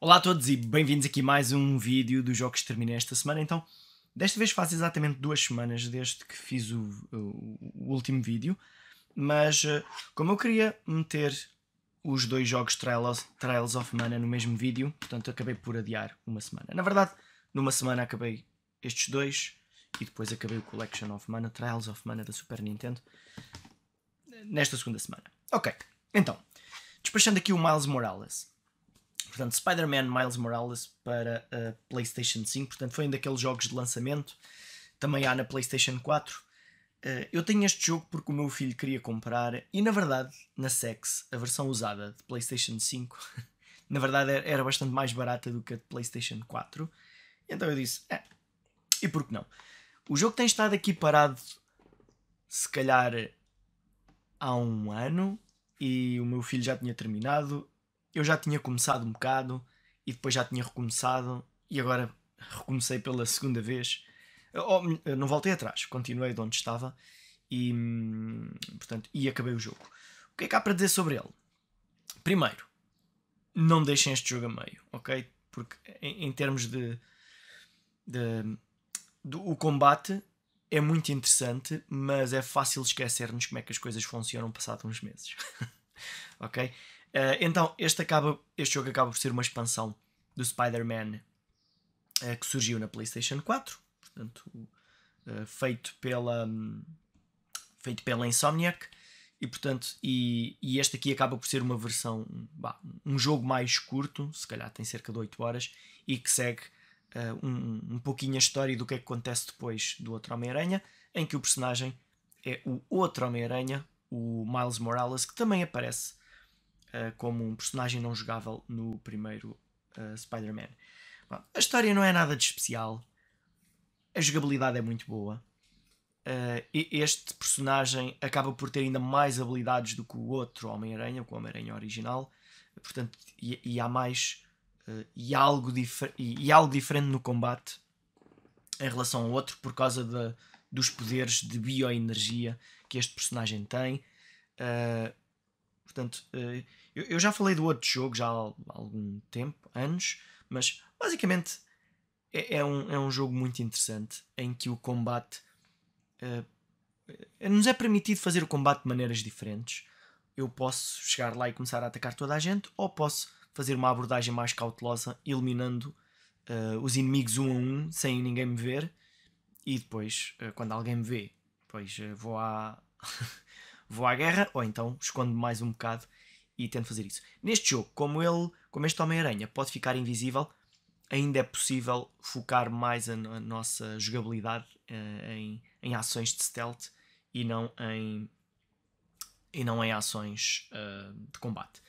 Olá a todos e bem-vindos aqui mais um vídeo dos jogos que terminei esta semana. Então, desta vez faz exatamente duas semanas desde que fiz o, o, o último vídeo, mas eh, como eu queria meter os dois jogos Trials, Trails of Mana no mesmo vídeo, portanto acabei por adiar uma semana. Na verdade, numa semana acabei estes dois e depois acabei o Collection of Mana, Trials of Mana da Super Nintendo, nesta segunda semana. Ok, então, Despachando aqui o Miles Morales. Portanto, Spider-Man Miles Morales para a uh, PlayStation 5. Portanto, foi um daqueles jogos de lançamento. Também há na PlayStation 4. Uh, eu tenho este jogo porque o meu filho queria comprar. E na verdade, na Sex, a versão usada de PlayStation 5, na verdade era bastante mais barata do que a de PlayStation 4. Então eu disse: é, e por que não? O jogo tem estado aqui parado, se calhar há um ano, e o meu filho já tinha terminado, eu já tinha começado um bocado e depois já tinha recomeçado e agora recomecei pela segunda vez. Oh, não voltei atrás, continuei de onde estava e, hum, portanto, e acabei o jogo. O que é que há para dizer sobre ele? Primeiro, não deixem este jogo a meio, ok? Porque em, em termos de, de, de, o combate é muito interessante, mas é fácil esquecermos como é que as coisas funcionam passado uns meses. ok? Uh, então, este, acaba, este jogo acaba por ser uma expansão do Spider-Man uh, que surgiu na PlayStation 4, portanto, uh, feito, pela, um, feito pela Insomniac. E portanto, e, e, este aqui acaba por ser uma versão, bah, um jogo mais curto, se calhar tem cerca de 8 horas, e que segue Uh, um, um pouquinho a história do que é que acontece depois do outro Homem-Aranha, em que o personagem é o outro Homem-Aranha, o Miles Morales, que também aparece uh, como um personagem não jogável no primeiro uh, Spider-Man. A história não é nada de especial, a jogabilidade é muito boa. Uh, este personagem acaba por ter ainda mais habilidades do que o outro Homem-Aranha, o Homem-Aranha é original, portanto, e, e há mais e, algo e, e algo diferente no combate em relação ao outro por causa da dos poderes de bioenergia que este personagem tem. Uh, portanto, uh, eu, eu, já falei do outro jogo já há, algum tempo, anos, mas basicamente é, é, um, é um jogo muito interessante em que o combate. Uh, nos é permitido fazer o combate de maneiras diferentes. Eu posso chegar lá e começar a atacar toda a gente, ou posso fazer uma abordagem mais cautelosa, eliminando os inimigos um a um, sem ninguém me ver e depois, eh, quando alguém me vê, depois eh, vou à. vou à guerra, ou então escondo mais um bocado e tento fazer isso. Neste jogo, como ele, como este Homem-Aranha pode ficar invisível, ainda é possível focar mais a, a nossa jogabilidade uh, em, em ações de stealth e não em, e não em ações uh, de combate.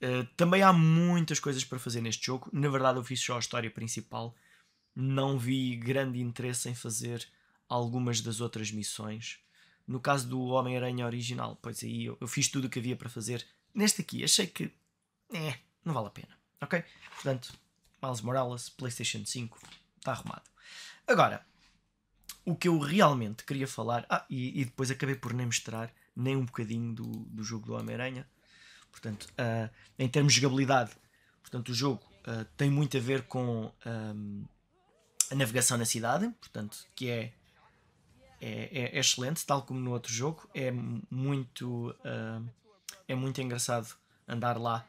Uh, também há muitas coisas para fazer neste jogo. Na verdade, eu fiz só a história principal não vi grande interesse em fazer algumas das outras missões. No caso do Homem-Aranha original, pois aí eu, eu fiz tudo o que havia para fazer. Neste aqui, achei que. É, não vale a pena. Ok? Portanto, Miles Morales, PlayStation 5, está arrumado. Agora, o que eu realmente queria falar. Ah, e, e depois acabei por nem mostrar nem um bocadinho do, do jogo do Homem-Aranha. Portanto, uh, em termos de jogabilidade, portanto, o jogo uh, tem muito a ver com. Um, ah, a navegação na cidade, portanto, que é, é, é, é excelente, tal como no outro jogo. É muito, uh, é muito engraçado andar lá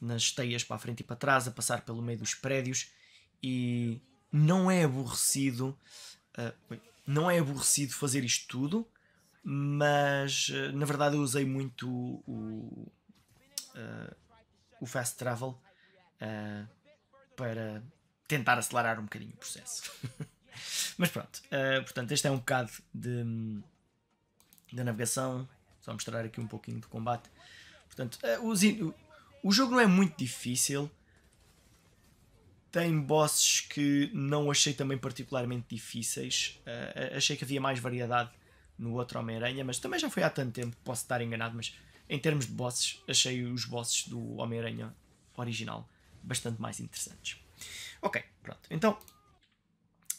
nas teias para a frente e para trás, a passar pelo meio dos prédios e não é aborrecido. Uh, não é aborrecido fazer isto tudo, mas ah, na verdade eu usei muito o, o fast travel para tentar acelerar um bocadinho o processo. Mas pronto, uh, portanto, este é um bocado de, de navegação. Só mostrar aqui um pouquinho do combate. Portanto, uh, eh, o, o jogo não é muito difícil. Tem bosses que não achei também particularmente difíceis. Uh, achei que havia mais variedade no outro Homem-Aranha, mas também já foi há tanto tempo, posso estar enganado, mas em termos de bosses, achei os bosses do Homem-Aranha original bastante mais interessantes. Ok, pronto. Então,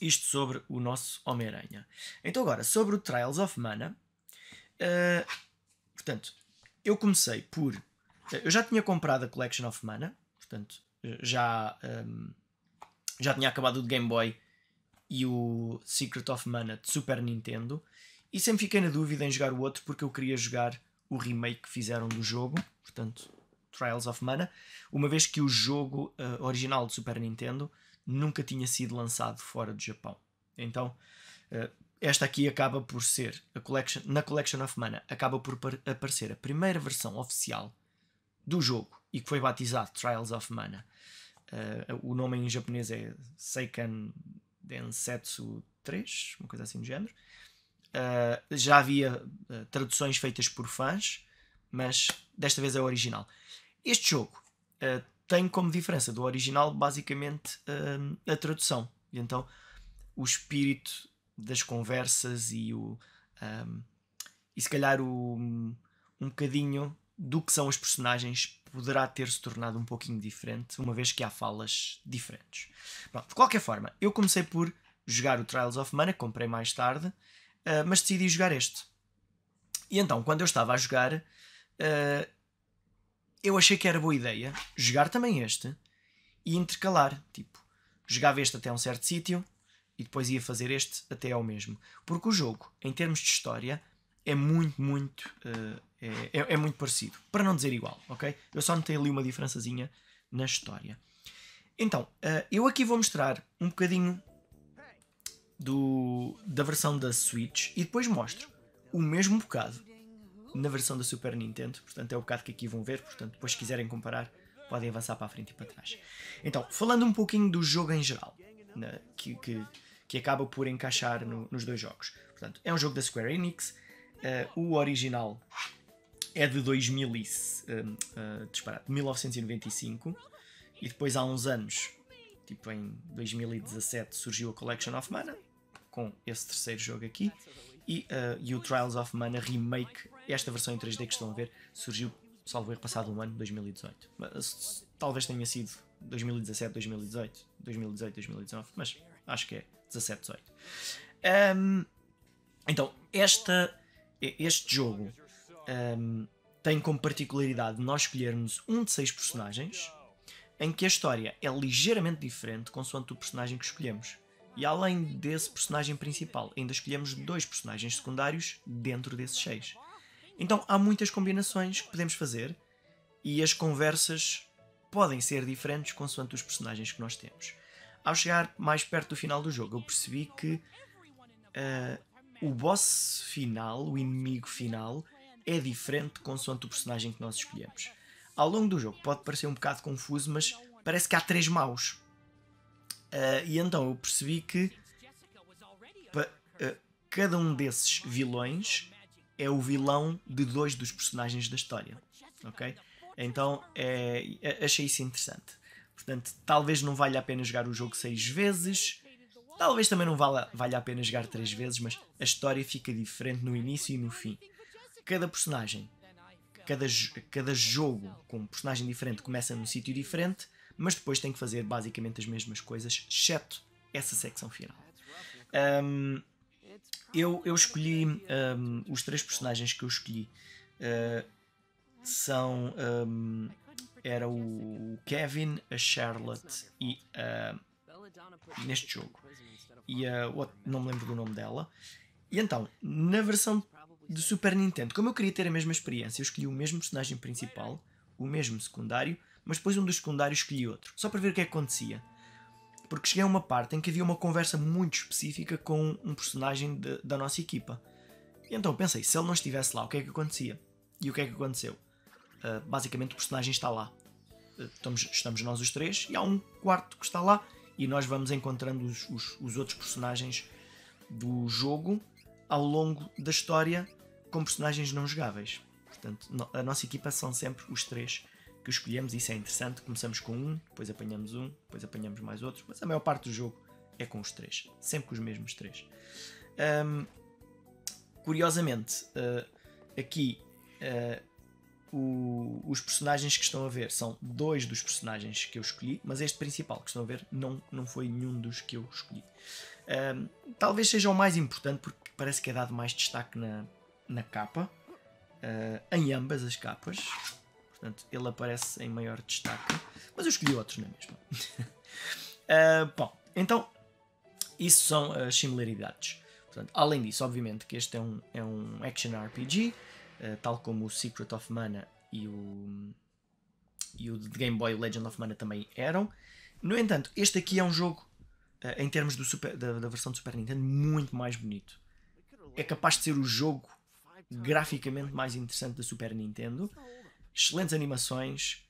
isto sobre o nosso Homem-Aranha. Então, agora, sobre o Trials of Mana. Uh, portanto, eu comecei por. Eh, eu já tinha comprado a Collection of Mana, portanto, eh, já, um, ehm, já tinha acabado o de Game Boy e o Secret of Mana de Super Nintendo, e sempre fiquei na dúvida em jogar o outro porque eu queria jogar o remake que fizeram do jogo, portanto, Trials of Mana, uma vez que o jogo uh, original de Super Nintendo nunca tinha sido lançado fora do Japão. Então, uh, esta aqui acaba por ser, collection, na Collection of Mana, acaba por aparecer a primeira versão oficial do jogo e que foi batizado Trials of Mana. Uh, o nome em japonês é Seikan Densetsu 3, uma coisa assim do género. Uh, já havia uh, traduções feitas por fãs, mas desta vez é o original. Este jogo uh, tem como diferença do original basicamente ehm, a tradução. E então o espírito das conversas e o. Um, ehm, e se calhar o, um bocadinho do que são os personagens poderá ter-se tornado um pouquinho diferente, uma vez que há falas diferentes. de qualquer forma, eu comecei por jogar o Trials of Mana, comprei mais tarde, uh, mas decidi jogar este. E então, quando eu estava a jogar, uh, eu achei que era boa ideia jogar também este e intercalar. Tipo, jogava este até um certo sítio e depois ia fazer este até ao mesmo. Porque o jogo, em termos de história, é muito, muito. Uh, é, é, muito parecido. Para não dizer igual, ok? Eu só notei ali uma diferençazinha na história. Então, uh, eu aqui vou mostrar um bocadinho do, da versão da Switch e depois mostro o mesmo bocado na versão da Super Nintendo, portanto é o bocado que aqui vão ver, portanto depois se quiserem comparar podem avançar para a frente e para trás. Então, falando um pouquinho do jogo em geral, na, né, que, que, que, acaba por encaixar no, nos dois jogos. Portanto, é um jogo da Square Enix, uh, o original é de 2000 e, uh, uh, disparado, 1995 e depois há uns anos, tipo em 2017, surgiu a Collection of Mana, com esse terceiro jogo aqui, e, uh, e o Trials of Mana Remake, esta versão em 3D que estão a ver, surgiu, salvo erro, passado um ano, 2018. Mas, eh, talvez tenha sido 2017, 2018, 2018, 2019, mas acho que é 17, 18. Um, então, esta, este jogo um, ehm, tem como particularidade nós escolhermos um de seis personagens em que a história é ligeiramente diferente consoante o personagem que escolhemos. E além desse personagem principal, ainda escolhemos dois personagens secundários dentro desses seis. Então há muitas combinações que podemos fazer e as conversas podem ser diferentes consoante os personagens que nós temos. Ao chegar mais perto do final do jogo, eu percebi que uh, o boss final, o inimigo final, é diferente consoante o personagem que nós escolhemos. Ao longo do jogo pode parecer um bocado confuso, mas parece que há três maus. Uh, e então eu percebi que uh, cada um desses vilões é o vilão de dois dos personagens da história. Ok? Então é, é, achei isso interessante. Portanto, talvez não valha a pena jogar o jogo seis vezes. Talvez também não valha, valha a pena jogar três vezes, mas a história fica diferente no início e no fim. Cada personagem, cada, cada jogo com um personagem diferente começa num sítio diferente mas depois tem que fazer basicamente as mesmas coisas, exceto essa secção final. Um, eu, eu escolhi um, os três personagens que eu escolhi uh, são um, era o Kevin, a Charlotte e uh, neste jogo e a uh, não me lembro do nome dela. E então na versão de Super Nintendo, como eu queria ter a mesma experiência, eu escolhi o mesmo personagem principal, o mesmo secundário mas depois um dos secundários escolhi outro, só para ver o que é que acontecia. Porque cheguei a uma parte em que havia uma conversa muito específica com um personagem de, da nossa equipa. E então pensei, se ele não estivesse lá, o que é que acontecia? E o que é que aconteceu? Uh, basicamente o personagem está lá. Ah, estamos, estamos, nós os três e há um quarto que está lá e nós vamos encontrando os, os, os outros personagens do jogo ao longo da história com personagens não jogáveis. Portanto, no, a nossa equipa são sempre os três que escolhemos, isso é interessante. Começamos com um, depois apanhamos um, depois apanhamos mais outros mas a maior parte do jogo é com os três, sempre com os mesmos três. Um, curiosamente, uh, aqui uh, o, os personagens que estão a ver são dois dos personagens que eu escolhi, mas este principal que estão a ver não, não foi nenhum dos que eu escolhi. Um, talvez seja o mais importante porque parece que é dado mais destaque na, na capa, uh, em ambas as capas. Portanto, ele aparece em maior destaque. Mas eu escolhi outros, não é mesmo? uh, bom, então, isso são as similaridades. Portanto, além disso, obviamente que este é um, é um action RPG, uh, ah, tal como o Secret of Mana e o, e o de Game Boy Legend of Mana também eram. No entanto, este aqui é um jogo, uh, em termos super, da, da versão do Super Nintendo, muito mais bonito. É capaz de ser o jogo graficamente mais interessante da Super Nintendo excelentes animações.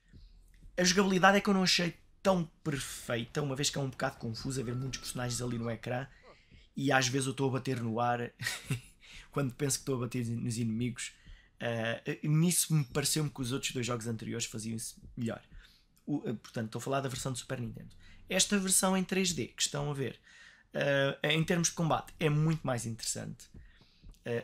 A jogabilidade é que eu não achei tão perfeita, uma vez que é um bocado confuso haver muitos personagens ali no ecrã e às vezes eu estou a bater no ar quando penso que estou a bater nos inimigos. Uh, nisso me pareceu-me que os outros dois jogos anteriores faziam se melhor. O, uh, portanto, estou a falar da versão do Super Nintendo. Esta versão em 3D que estão a ver, uh, em termos de combate, é muito mais interessante.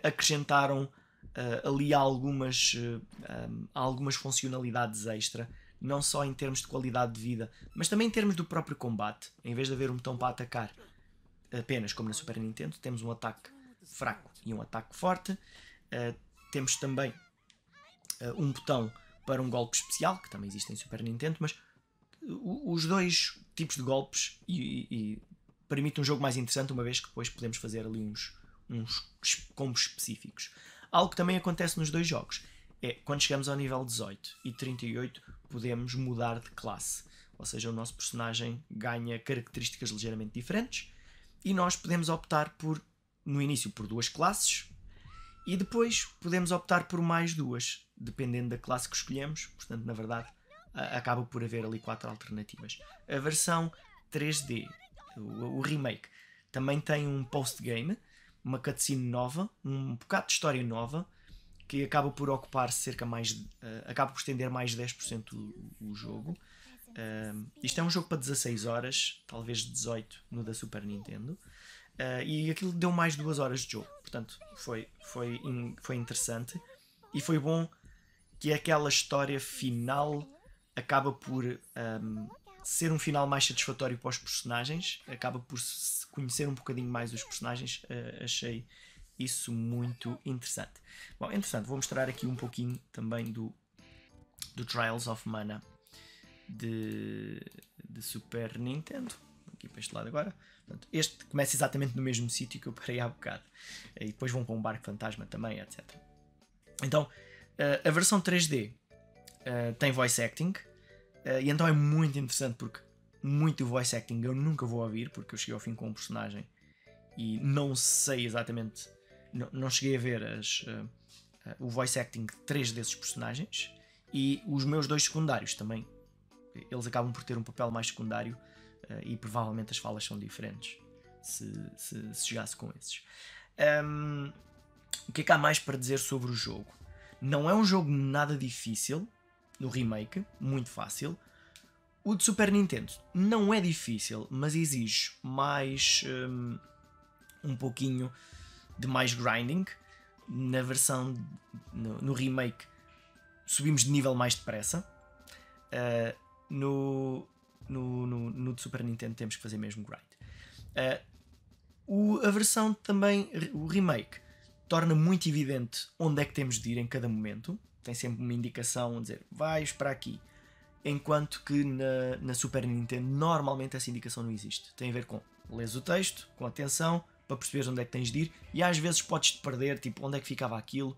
acrescentaram uh, ali há algumas, uh, algumas funcionalidades extra, não só em termos de qualidade de vida, mas também em termos do próprio combate. Em vez de haver um botão para atacar apenas, como na Super Nintendo, temos um ataque fraco e um ataque forte. Uh, temos também um botão para um golpe especial, que também existe em Super Nintendo, mas os dois tipos de golpes e, e, e permite um jogo mais interessante, uma vez que depois podemos fazer ali uns, uns combos específicos. Algo que também acontece nos dois jogos. É quando chegamos ao nível 18 e 38, podemos mudar de classe. Ou seja, o nosso personagem ganha características ligeiramente diferentes e nós podemos optar por, no início, por duas classes e depois podemos optar por mais duas, dependendo da classe que escolhemos. Portanto, na verdade, acaba por haver ali quatro alternativas. A versão 3D, o, remake, também tem um post-game uma cutscene nova, um bocado de história nova, que acaba por ocupar cerca mais. Uh, acaba por estender mais de 10% o, o jogo. Uh, isto é um jogo para 16 horas, talvez 18 no da Super Nintendo. Uh, e aquilo deu mais duas horas de jogo, portanto foi, foi, in, foi interessante e foi bom que aquela história final acaba por um, ser um final mais satisfatório para os personagens, acaba por se conhecer um bocadinho mais os personagens, uh, achei isso muito interessante. Bom, interessante, vou mostrar aqui um pouquinho também do, do Trials of Mana de, de Super Nintendo. Aqui para este lado agora. Portanto, este começa exatamente no mesmo sítio que eu parei há bocado. E depois vão para um barco fantasma também, etc. Então, eh, a versão 3D eh, tem voice acting, eh, e então é muito interessante porque muito voice acting eu nunca vou ouvir, porque eu cheguei ao fim com um personagem e não sei exatamente. Não, não cheguei a ver as, uh, uh, o voice acting de três desses personagens e os meus dois secundários também. Eles acabam por ter um papel mais secundário e provavelmente as falas são diferentes se, se, se com esses. Um, ehm, o que é que há mais para dizer sobre o jogo? Não é um jogo nada difícil, no remake, muito fácil. O de Super Nintendo não é difícil, mas exige mais. Um, um pouquinho de mais grinding. Na versão. no, no remake, subimos de nível mais depressa. Uh, no, no, no, no, de Super Nintendo temos que fazer mesmo grind. Uh, o, a versão também, o remake, torna muito evidente onde é que temos de ir em cada momento tem sempre uma indicação a dizer vais para aqui. Enquanto que na, na Super Nintendo normalmente essa indicação não existe. Tem a ver com lês o texto com atenção para perceberes onde é que tens de ir e às vezes podes te perder, tipo onde é que ficava aquilo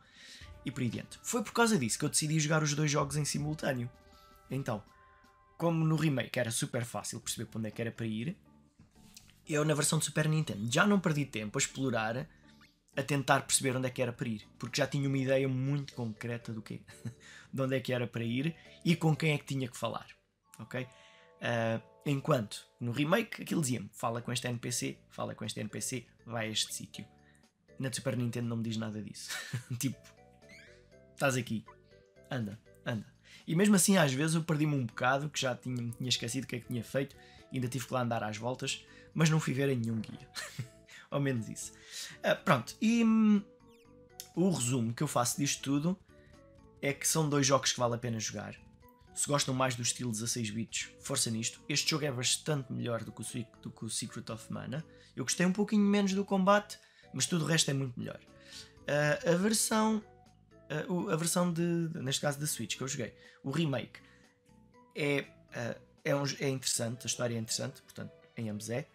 e por aí diante. Foi por causa disso que eu decidi jogar os dois jogos em simultâneo. Então, como no remake era super fácil perceber para onde é que era para ir, eu na versão de Super Nintendo já não perdi tempo a explorar a tentar perceber onde é que era para ir, porque já tinha uma ideia muito concreta do que, de onde é que era para ir e com quem é que tinha que falar, ok? Uh, enquanto no remake aquilo dizia-me: fala com este NPC, fala com este NPC, vai a este sítio. Na Super Nintendo não me diz nada disso. tipo, estás aqui, anda, anda. E mesmo assim, às vezes eu perdi-me um bocado, que já tinha, tinha esquecido o que é que tinha feito, ainda tive que lá andar às voltas, mas não fui ver em nenhum guia. Ao menos isso. Ah, pronto, e hum, o resumo que eu faço disto tudo é que são dois jogos que vale a pena jogar. Se gostam mais do estilo 16 bits, força nisto. Este jogo é bastante melhor do que, o, do que o Secret of Mana. Eu gostei um pouquinho menos do combate, mas tudo o resto é muito melhor. Uh, a versão. Uh, a versão de, de, Neste caso da Switch que eu joguei, o remake, é, uh, é, um, é interessante, a história é interessante, portanto, em ambos é.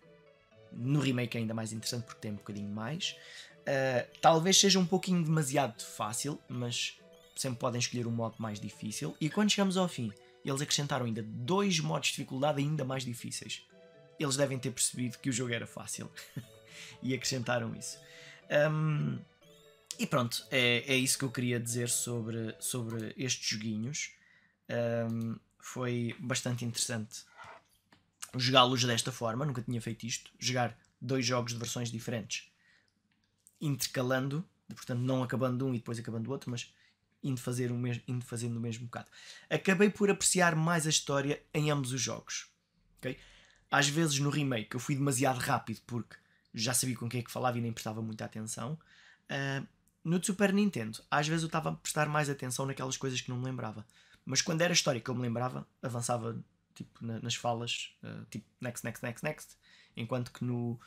No remake é ainda mais interessante porque tem um bocadinho mais. Uh, talvez seja um pouquinho demasiado fácil, mas sempre podem escolher um modo mais difícil. E quando chegamos ao fim, eles acrescentaram ainda dois modos de dificuldade ainda mais difíceis. Eles devem ter percebido que o jogo era fácil e acrescentaram isso. Um, e pronto, é, é isso que eu queria dizer sobre, sobre estes joguinhos. Um, foi bastante interessante jogá-los desta forma, nunca tinha feito isto, jogar dois jogos de versões diferentes, intercalando, portanto não acabando um e depois acabando o outro, mas indo, fazer o mesmo, indo fazendo o mesmo bocado. Acabei por apreciar mais a história em ambos os jogos. Okay? Às vezes no remake eu fui demasiado rápido porque já sabia com quem é que falava e nem prestava muita atenção. Uh, no Super Nintendo, às vezes eu estava a prestar mais atenção naquelas coisas que não me lembrava. Mas quando era história que eu me lembrava, avançava tipo na, nas falas, uh, tipo next, next, next, next, enquanto que no,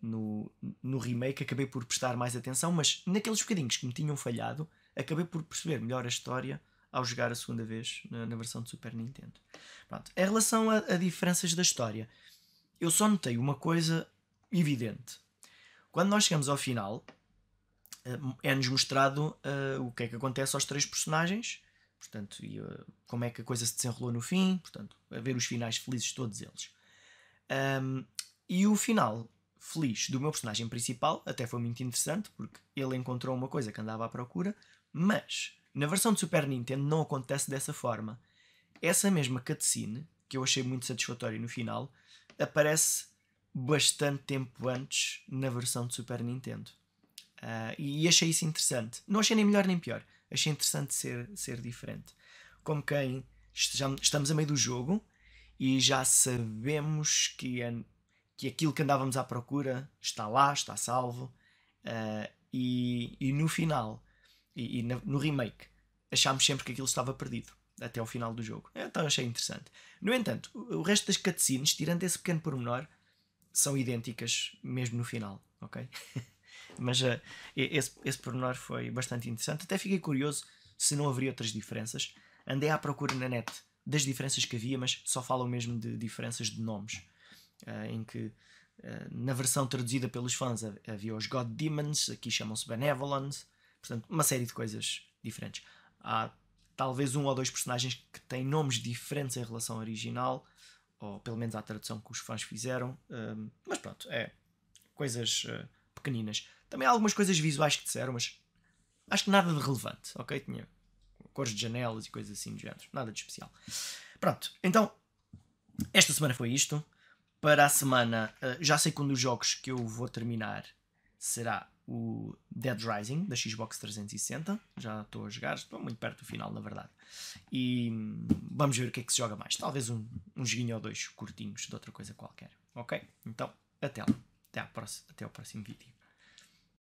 no, no remake acabei por prestar mais atenção, mas naqueles bocadinhos que me tinham falhado, acabei por perceber melhor a história ao jogar a segunda vez na, na versão de Super Nintendo. Pronto. Em relação a, a diferenças da história, eu só notei uma coisa evidente. Quando nós chegamos ao final, eh, é-nos mostrado uh, o que é que acontece aos três personagens portanto, e, uh, como é que a coisa se desenrolou no fim, portanto, a ver os finais felizes todos eles. Um, e o final feliz do meu personagem principal até foi muito interessante, porque ele encontrou uma coisa que andava à procura, mas na versão de Super Nintendo não acontece dessa forma. Essa mesma cutscene, que eu achei muito satisfatória no final, aparece bastante tempo antes na versão de Super Nintendo. Uh, e achei isso interessante. Não achei nem melhor nem pior achei interessante ser, ser diferente. Como quem estamos a meio do jogo e já sabemos que, é, que aquilo que andávamos à procura está lá, está salvo, uh, e, e, no final, e, e, no remake, achámos sempre que aquilo estava perdido até ao final do jogo. Então achei interessante. No entanto, o resto das cutscenes, tirando esse pequeno pormenor, são idênticas mesmo no final, ok? Mas uh, esse, esse pormenor foi bastante interessante. Até fiquei curioso se não haveria outras diferenças. Andei à procura na net das diferenças que havia, mas só falam mesmo de diferenças de nomes. Uh, em que uh, na versão traduzida pelos fãs havia os God Demons, aqui chamam-se Benevolent, portanto, uma série de coisas diferentes. Há talvez um ou dois personagens que têm nomes diferentes em relação ao original, ou pelo menos à tradução que os fãs fizeram, uh, mas pronto, é coisas pequeninas. Também há algumas coisas visuais que disseram, mas acho que nada de relevante, ok? Tinha cores de janelas e coisas assim do género, nada de especial. Pronto, então, esta semana foi isto. Para a semana, eh, já sei que um dos jogos que eu vou terminar será o Dead Rising da Xbox 360. Já estou a jogar, estou muito perto do final, na verdade. E hum, vamos ver o que é que se joga mais. Talvez um, um joguinho ou dois curtinhos de outra coisa qualquer. Ok? Então, até lá. Até, próxima, até ao próximo vídeo.